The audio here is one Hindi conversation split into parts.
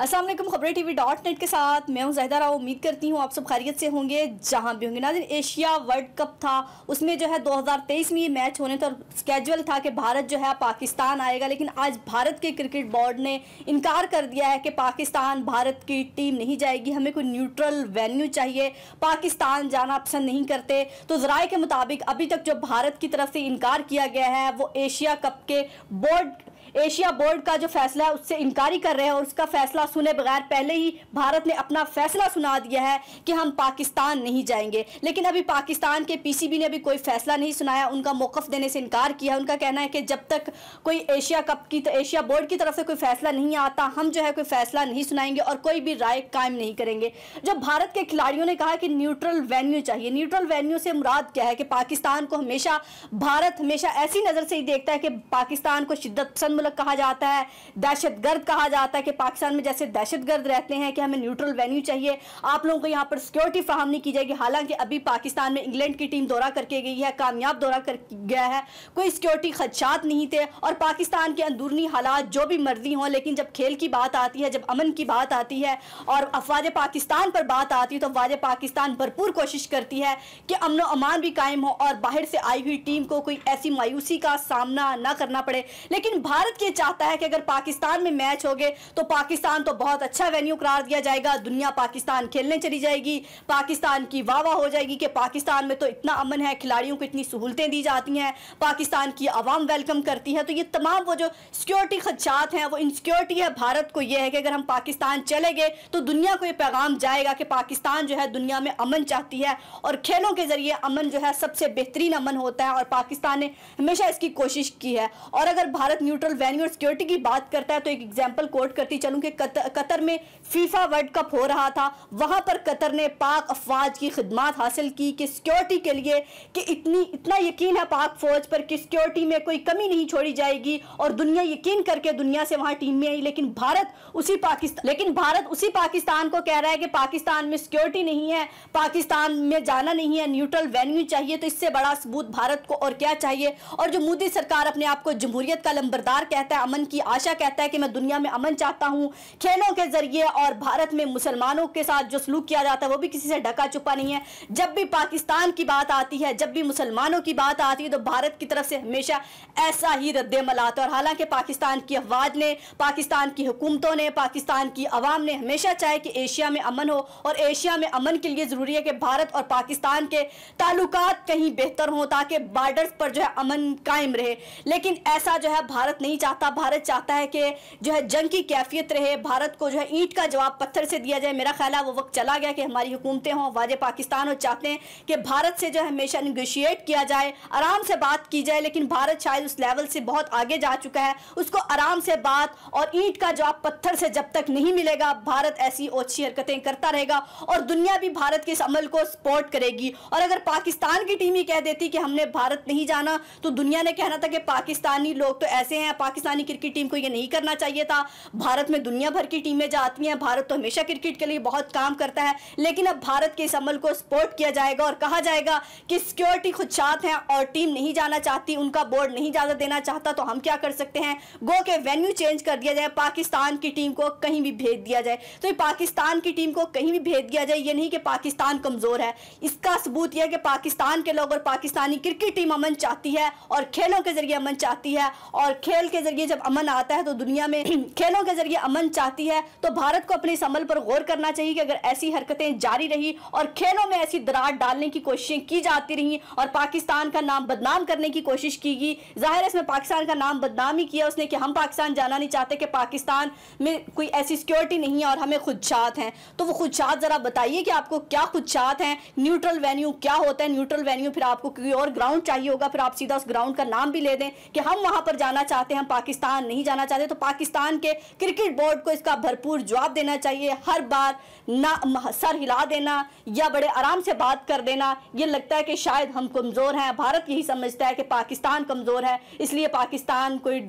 असल खबरें टीवी डॉट नेट के साथ मैं हूँ जहदा राव उम्मीद करती हूँ आप सब खैरियत से होंगे जहां भी होंगे नाजिन एशिया वर्ल्ड कप था उसमें जो है 2023 में ये मैच होने था तो स्केजुअल था कि भारत जो है पाकिस्तान आएगा लेकिन आज भारत के क्रिकेट बोर्ड ने इनकार कर दिया है कि पाकिस्तान भारत की टीम नहीं जाएगी हमें कोई न्यूट्रल वेन्यू चाहिए पाकिस्तान जाना पसंद नहीं करते तो ज़राए के मुताबिक अभी तक जो भारत की तरफ से इनकार किया गया है वो एशिया कप के बोर्ड एशिया बोर्ड का जो फैसला है उससे इनकारी कर रहे हैं और उसका फैसला सुने बगैर पहले ही भारत ने अपना फैसला सुना दिया है कि हम पाकिस्तान नहीं जाएंगे लेकिन अभी पाकिस्तान के पीसीबी ने अभी कोई फैसला नहीं सुनाया उनका मौकफ देने से इनकार किया उनका कहना है कि जब तक कोई एशिया कप की एशिया बोर्ड की तरफ से कोई फैसला नहीं आता हम जो है कोई फैसला नहीं सुनाएंगे और कोई भी राय कायम नहीं करेंगे जब भारत के खिलाड़ियों ने कहा कि न्यूट्रल वेन्यू चाहिए न्यूट्रल वेन्यू से मुराद क्या है कि पाकिस्तान को हमेशा भारत हमेशा ऐसी नज़र से ही देखता है कि पाकिस्तान को शिद्दत पसंद मुल्क कहा जाता है दहशत गर्द कहा जाता है कि पाकिस्तान में जैसे दहशत गर्द रहते हैं कि हमें न्यूट्रल वेन्यू चाहिए आप लोगों को यहाँ पर सिक्योरिटी फ्राहम नहीं की जाएगी हालांकि अभी पाकिस्तान में इंग्लैंड की टीम दौरा करके गई है कामयाब दौरा कर गया है कोई सिक्योरिटी खदशात नहीं थे और पाकिस्तान के अंदरूनी हालात जो भी मर्जी हों लेकिन जब खेल की बात आती है जब अमन की बात आती है और अफवाज पाकिस्तान पर बात आती है तो अफवाज पाकिस्तान भरपूर कोशिश करती है कि अमन अमान भी कायम हो और बाहर से आई हुई टीम को कोई ऐसी मायूसी का सामना ना करना पड़े लेकिन भारत भारत ये चाहता है कि अगर पाकिस्तान में मैच हो गए तो पाकिस्तान तो बहुत अच्छा वेन्यू करार दिया जाएगा दुनिया पाकिस्तान खेलने चली जाएगी पाकिस्तान की वाह हो जाएगी कि पाकिस्तान में तो इतना अमन है खिलाड़ियों को इतनी सहूलतें दी जाती हैं पाकिस्तान की आवाम वेलकम करती है तो ये तमाम वो जो सिक्योरिटी खदशात हैं वो इनसिक्योरिटी है भारत को यह है कि अगर हम पाकिस्तान चले गए तो दुनिया को ये पैगाम जाएगा कि पाकिस्तान जो है दुनिया में अमन चाहती है और खेलों के जरिए अमन जो है सबसे बेहतरीन अमन होता है और पाकिस्तान ने हमेशा इसकी कोशिश की है और अगर भारत न्यूट्रल वेन्यू और सिक्योरिटी की बात करता है तो एक एग्जाम्पल कोर्ट करती चलूँ कि कतर, कतर में फीफा वर्ल्ड कप हो रहा था वहाँ पर कतर ने पाक अफवाज की खदमात हासिल की कि सिक्योरिटी के लिए कि इतनी इतना यकीन है पाक फ़ौज पर कि सिक्योरिटी में कोई कमी नहीं छोड़ी जाएगी और दुनिया यकीन करके दुनिया से वहाँ टीम में आई लेकिन भारत उसी पाकिस्तान लेकिन भारत उसी पाकिस्तान को कह रहा है कि पाकिस्तान में सिक्योरिटी नहीं है पाकिस्तान में जाना नहीं है न्यूट्रल वेन्यू चाहिए तो इससे बड़ा सबूत भारत को और क्या चाहिए और जो मोदी सरकार अपने आप को जमहूरियत का लंबरदार कहता है अमन की आशा कहता है कि मैं दुनिया में अमन चाहता हूँ खेलों के जरिए और भारत में मुसलमानों के साथ जो सलूक किया जाता है वो भी किसी से ढका छुपा नहीं है जब भी पाकिस्तान की बात आती है जब भी मुसलमानों की बात आती है तो भारत की तरफ से हमेशा ऐसा ही रद्दमल आता है और हालांकि पाकिस्तान की अफवाज ने पाकिस्तान की हुकूमतों ने पाकिस्तान की आवाम ने हमेशा चाहे कि एशिया में अमन हो और एशिया में अमन के लिए ज़रूरी है कि भारत और पाकिस्तान के तालुक कहीं बेहतर हों ताकि बॉर्डर्स पर जो है अमन कायम रहे लेकिन ऐसा जो है भारत नहीं चाहता भारत चाहता है कि जो है जंग की कैफियत रहे भारत को जो है ईंट का जवाब पत्थर से दिया जाए मेरा ख्याल है वो वक्त चला गया कि हमारी हुकूमतें हों वाज पाकिस्तान और चाहते हैं कि भारत से जो है हमेशा निगोशिएट किया जाए आराम से बात की जाए लेकिन भारत शायद उस लेवल से बहुत आगे जा चुका है उसको आराम से बात और ईंट का जवाब पत्थर से जब तक नहीं मिलेगा भारत ऐसी ओछी हरकतें करता रहेगा और दुनिया भी भारत के इस अमल को सपोर्ट करेगी और अगर पाकिस्तान की टीम ही कह देती कि हमने भारत नहीं जाना तो दुनिया ने कहना था कि पाकिस्तानी लोग तो ऐसे हैं पाकिस्तानी क्रिकेट टीम को ये नहीं करना चाहिए था भारत में दुनिया भर की टीमें जाती हैं भारत तो हमेशा क्रिकेट के लिए बहुत काम करता है लेकिन अब भारत के इस अमल को सपोर्ट किया जाएगा और कहा जाएगा कि सिक्योरिटी खुदशात हैं और टीम नहीं जाना चाहती उनका बोर्ड नहीं ज्यादा देना चाहता तो हम क्या कर सकते हैं गो के वेन्यू चेंज कर दिया जाए पाकिस्तान की टीम को कहीं भी भेज दिया जाए तो पाकिस्तान की टीम को कहीं भी भेज दिया जाए ये नहीं कि पाकिस्तान कमज़ोर है इसका सबूत यह कि पाकिस्तान के लोग और पाकिस्तानी क्रिकेट टीम अमन चाहती है और खेलों के जरिए अमन चाहती है और खेल के जरिए जब अमन आता है तो दुनिया में खेलों के जरिए अमन चाहती है तो भारत को अपने इस अमल पर गौर करना चाहिए कि अगर ऐसी हरकतें जारी रही और खेलों में ऐसी दरार डालने की कोशिशें की जाती रही और पाकिस्तान का नाम बदनाम करने की कोशिश की गई जाहिर इसमें पाकिस्तान का नाम बदनाम ही किया उसने कि हम पाकिस्तान जाना नहीं चाहते कि पाकिस्तान में कोई ऐसी सिक्योरिटी नहीं है और हमें खुदशात हैं तो वो खुदशात ज़रा बताइए कि आपको क्या खुदशात हैं न्यूट्रल वेन्यू क्या होता है न्यूट्रल वेन्यू फिर आपको कोई और ग्राउंड चाहिए होगा फिर आप सीधा उस ग्राउंड का नाम भी ले दें कि हम वहाँ पर जाना चाहते हैं हम पाकिस्तान नहीं जाना चाहते तो पाकिस्तान के क्रिकेट बोर्ड को इसका भरपूर जवाब देना चाहिए हर बार ना सर हिला देना या बड़े आराम से बात कर देना ये लगता है कि शायद हम कमज़ोर हैं भारत यही समझता है कि पाकिस्तान कमज़ोर है इसलिए पाकिस्तान कोई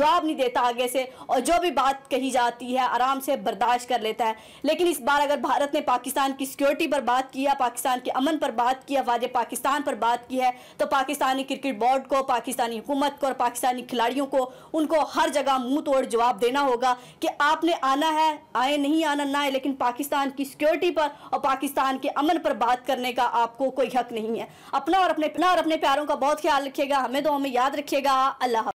जवाब नहीं देता आगे से और जो भी बात कही जाती है आराम से बर्दाश्त कर लेता है लेकिन इस बार अगर भारत ने पाकिस्तान की सिक्योरिटी पर बात किया पाकिस्तान के अमन पर बात किया वाज पाकिस्तान पर बात की है तो पाकिस्तानी क्रिकेट बोर्ड को पाकिस्तानी हुकूमत को और पाकिस्तानी खिलाड़ियों को उनको हर जगह मुंह तोड़ जवाब देना होगा कि आपने आना है आए नहीं आना ना है लेकिन पाकिस्तान की सिक्योरिटी पर और पाकिस्तान के अमन पर बात करने का आपको कोई हक नहीं है अपना और अपने अपना और अपने प्यारों का बहुत ख्याल रखिएगा हमें तो हमें याद रखिएगा अल्लाह